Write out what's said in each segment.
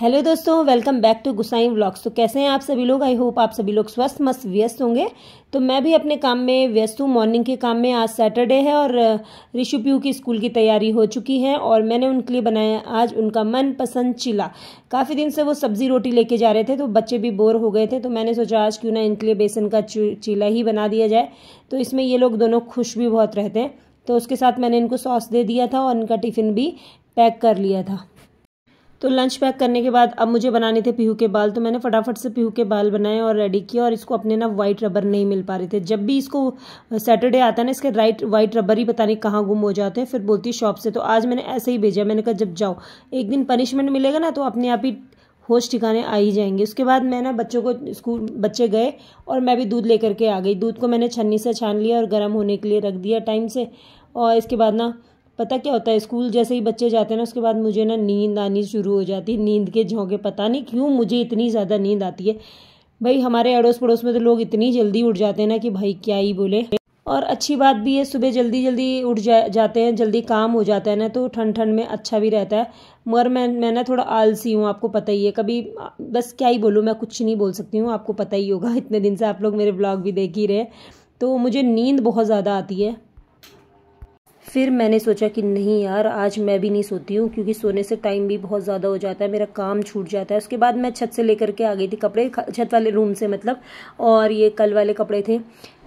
hello दोस्तों welcome back to Gusai vlogs तो कैसे हैं आप सभी लोग आई होप आप सभी लोग स्वस्थ मस्त व्यस्त होंगे तो मैं भी अपने काम में व्यस्त हूँ मॉर्निंग के काम में आज सैटरडे है और ऋषु पीयू की स्कूल की तैयारी हो चुकी है और मैंने उनके लिए बनाया आज उनका मनपसंद चिला काफ़ी दिन से वो सब्ज़ी रोटी लेके जा रहे थे तो बच्चे भी बोर हो गए थे तो मैंने सोचा आज क्यों ना इनके लिए बेसन का चीला ही बना दिया जाए तो इसमें ये लोग दोनों खुश भी बहुत रहते हैं तो उसके साथ मैंने इनको सॉस दे दिया था और इनका टिफ़िन भी पैक कर लिया था तो लंच पैक करने के बाद अब मुझे बनाने थे पीहू के बाल तो मैंने फटाफट से पीहू के बाल बनाए और रेडी किया और इसको अपने ना वाइट रबर नहीं मिल पा रहे थे जब भी इसको सैटरडे आता है ना इसके राइट वाइट रबर ही पता नहीं कहाँ गुम हो जाते हैं फिर बोलती शॉप से तो आज मैंने ऐसे ही भेजा मैंने कहा जब जाओ एक दिन पनिशमेंट मिलेगा ना तो अपने आप ही होश ठिकाने आ ही जाएंगे उसके बाद मैं ना बच्चों को स्कूल बच्चे गए और मैं भी दूध लेकर के आ गई दूध को मैंने छन्नी से छान लिया और गर्म होने के लिए रख दिया टाइम से और इसके बाद ना पता क्या होता है स्कूल जैसे ही बच्चे जाते हैं ना उसके बाद मुझे ना नींद आनी शुरू हो जाती है नींद के झोंके पता नहीं क्यों मुझे इतनी ज़्यादा नींद आती है भाई हमारे अड़ोस पड़ोस में तो लोग इतनी जल्दी उठ जाते हैं ना कि भाई क्या ही बोले और अच्छी बात भी है सुबह जल्दी जल्दी उठ जा जाते हैं जल्दी काम हो जाता है ना तो ठंड ठंड में अच्छा भी रहता है मगर मैं मैं ना थोड़ा आलसी हूँ आपको पता ही है कभी बस क्या ही बोलूँ मैं कुछ नहीं बोल सकती हूँ आपको पता ही होगा इतने दिन से आप लोग मेरे ब्लॉग भी देख ही रहे तो मुझे नींद बहुत ज़्यादा आती है फिर मैंने सोचा कि नहीं यार आज मैं भी नहीं सोती हूँ क्योंकि सोने से टाइम भी बहुत ज़्यादा हो जाता है मेरा काम छूट जाता है उसके बाद मैं छत से लेकर के आ गई थी कपड़े छत वाले रूम से मतलब और ये कल वाले कपड़े थे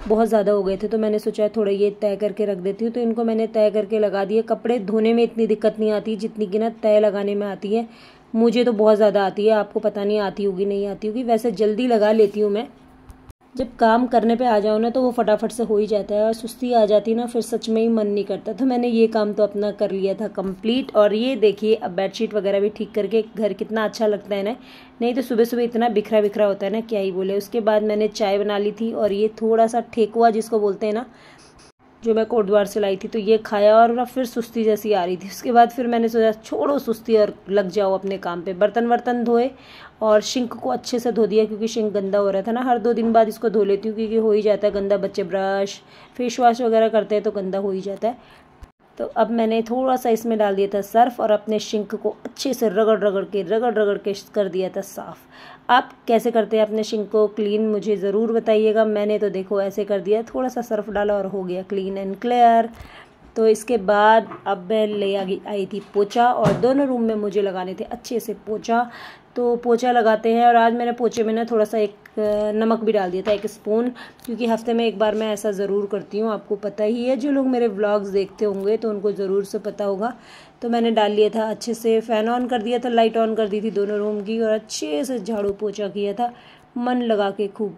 बहुत ज़्यादा हो गए थे तो मैंने सोचा थोड़े ये तय करके रख देती हूँ तो इनको मैंने तय करके लगा दिए कपड़े धोने में इतनी दिक्कत नहीं आती जितनी कि ना तय लगाने में आती है मुझे तो बहुत ज़्यादा आती है आपको पता नहीं आती होगी नहीं आती होगी वैसे जल्दी लगा लेती हूँ मैं जब काम करने पे आ जाओ ना तो वो फटाफट से हो ही जाता है और सुस्ती आ जाती ना फिर सच में ही मन नहीं करता तो मैंने ये काम तो अपना कर लिया था कंप्लीट और ये देखिए अब बेडशीट वगैरह भी ठीक करके घर कितना अच्छा लगता है ना नहीं तो सुबह सुबह इतना बिखरा बिखरा होता है ना क्या ही बोले उसके बाद मैंने चाय बना ली थी और ये थोड़ा सा ठेकुआ जिसको बोलते हैं ना जो मैं कोटद्वार से लाई थी तो ये खाया और ना फिर सुस्ती जैसी आ रही थी उसके बाद फिर मैंने सोचा छोड़ो सुस्ती और लग जाओ अपने काम पे बर्तन वर्तन धोए और शिंक को अच्छे से धो दिया क्योंकि शिंक गंदा हो रहा था ना हर दो दिन बाद इसको धो लेती हूँ क्योंकि हो ही जाता है गंदा बच्चे ब्रश फेस वॉश वगैरह करते हैं तो गंदा हो ही जाता है तो अब मैंने थोड़ा सा इसमें डाल दिया था सर्फ और अपने शिंक को अच्छे से रगड़ रगड़ के रगड़ रगड़ के कर दिया था साफ़ आप कैसे करते हैं अपने शिंक को क्लीन मुझे ज़रूर बताइएगा मैंने तो देखो ऐसे कर दिया थोड़ा सा सर्फ डाला और हो गया क्लीन एंड क्लियर तो इसके बाद अब मैं ले आई थी पोचा और दोनों रूम में मुझे लगाने थे अच्छे से पोचा तो पोचा लगाते हैं और आज मैंने पोचे में ना थोड़ा सा एक नमक भी डाल दिया था एक स्पून क्योंकि हफ्ते में एक बार मैं ऐसा ज़रूर करती हूँ आपको पता ही है जो लोग मेरे व्लॉग्स देखते होंगे तो उनको ज़रूर से पता होगा तो मैंने डाल लिया था अच्छे से फ़ैन ऑन कर दिया था लाइट ऑन कर दी थी दोनों रूम की और अच्छे से झाड़ू पोछा किया था मन लगा के खूब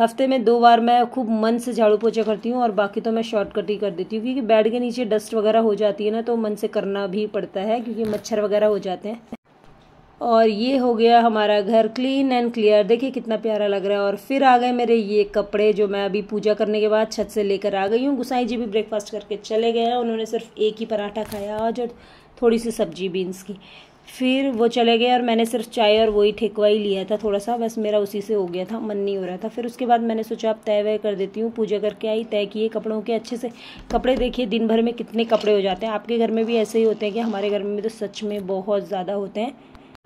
हफ्ते में दो बार मैं खूब मन से झाड़ू पोछा करती हूँ और बाकी तो मैं शॉर्टकट ही कर देती हूँ क्योंकि बेड के नीचे डस्ट वगैरह हो जाती है ना तो मन से करना भी पड़ता है क्योंकि मच्छर वगैरह हो जाते हैं और ये हो गया हमारा घर क्लीन एंड क्लियर देखिए कितना प्यारा लग रहा है और फिर आ गए मेरे ये कपड़े जो मैं अभी पूजा करने के बाद छत से लेकर आ गई हूँ गुसाई जी भी ब्रेकफास्ट करके चले गए हैं उन्होंने सिर्फ एक ही पराठा खाया और जो थोड़ी सी सब्जी बीन्स की फिर वो चले गए और मैंने सिर्फ चाय और वही ठेकवा ही लिया था थोड़ा सा बस मेरा उसी से हो गया था मन नहीं हो रहा था फिर उसके बाद मैंने सोचा अब तय वय कर देती हूँ पूजा करके आई तय किए कपड़ों के अच्छे से कपड़े देखिए दिन भर में कितने कपड़े हो जाते हैं आपके घर में भी ऐसे ही होते हैं कि हमारे घर में तो सच में बहुत ज़्यादा होते हैं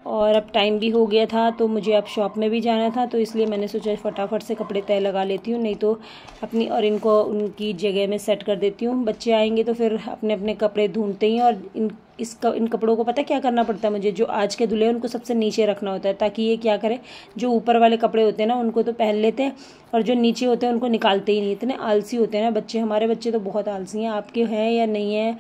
और अब टाइम भी हो गया था तो मुझे अब शॉप में भी जाना था तो इसलिए मैंने सोचा फटाफट से कपड़े तय लगा लेती हूँ नहीं तो अपनी और इनको उनकी जगह में सेट कर देती हूँ बच्चे आएंगे तो फिर अपने अपने कपड़े ढूंढते ही और इन इस क, इन कपड़ों को पता क्या करना पड़ता है मुझे जो आज के दुल्हे उनको सबसे नीचे रखना होता है ताकि ये क्या करें जो ऊपर वाले कपड़े होते हैं ना उनको तो पहन लेते हैं और जो नीचे होते हैं उनको निकालते ही नहीं इतने आलसी होते हैं ना बच्चे हमारे बच्चे तो बहुत आलसी हैं आपके हैं या नहीं हैं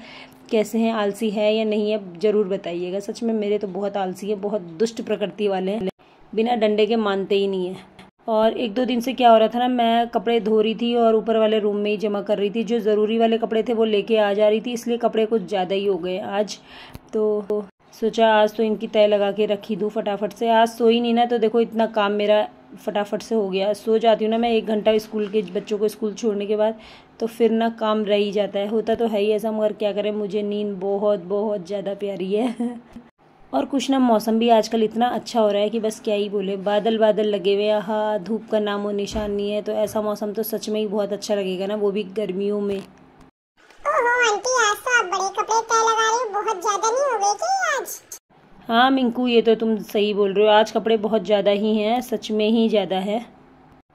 कैसे हैं आलसी है या नहीं है ज़रूर बताइएगा सच में मेरे तो बहुत आलसी है बहुत दुष्ट प्रकृति वाले हैं बिना डंडे के मानते ही नहीं है और एक दो दिन से क्या हो रहा था ना मैं कपड़े धो रही थी और ऊपर वाले रूम में ही जमा कर रही थी जो ज़रूरी वाले कपड़े थे वो लेके आ जा रही थी इसलिए कपड़े कुछ ज़्यादा ही हो गए आज तो सोचा आज तो इनकी तय लगा के रखी दूँ फटाफट से आज सोई नहीं ना तो देखो इतना काम मेरा फटाफट से हो गया सो जाती हूँ ना मैं एक घंटा स्कूल के बच्चों को स्कूल छोड़ने के बाद तो फिर ना काम रह ही जाता है होता तो है ही ऐसा मगर क्या करें मुझे नींद बहुत बहुत ज़्यादा प्यारी है और कुछ ना मौसम भी आजकल इतना अच्छा हो रहा है कि बस क्या ही बोले बादल बादल लगे हुए हाँ धूप का नामो निशान नहीं है तो ऐसा मौसम तो सच में ही बहुत अच्छा लगेगा ना वो भी गर्मियों में ओहो आंटी आज तो आप बड़े कपड़े तय लगा रही हो बहुत ज्यादा नहीं हो गए हाँ मिंकू ये तो तुम सही बोल रहे हो आज कपड़े बहुत ज़्यादा ही हैं सच में ही ज़्यादा है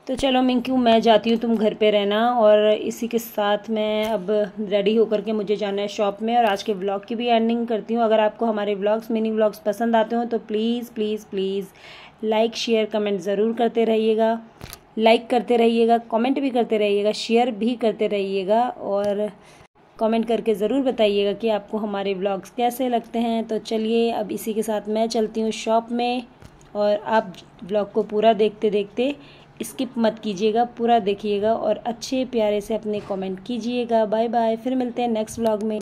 तो चलो मिंकू मैं जाती हूँ तुम घर पे रहना और इसी के साथ मैं अब रेडी होकर के मुझे जाना है शॉप में और आज के व्लॉग की भी एंडिंग करती हूँ अगर आपको हमारे व्लॉग्स मिनी व्लॉग्स पसंद आते हो तो please please please like share comment ज़रूर करते रहिएगा लाइक करते रहिएगा कमेंट भी करते रहिएगा शेयर भी करते रहिएगा और कमेंट करके ज़रूर बताइएगा कि आपको हमारे ब्लॉग्स कैसे लगते हैं तो चलिए अब इसी के साथ मैं चलती हूँ शॉप में और आप ब्लॉग को पूरा देखते देखते स्किप मत कीजिएगा पूरा देखिएगा और अच्छे प्यारे से अपने कमेंट कीजिएगा बाय बाय फिर मिलते हैं नेक्स्ट ब्लॉग में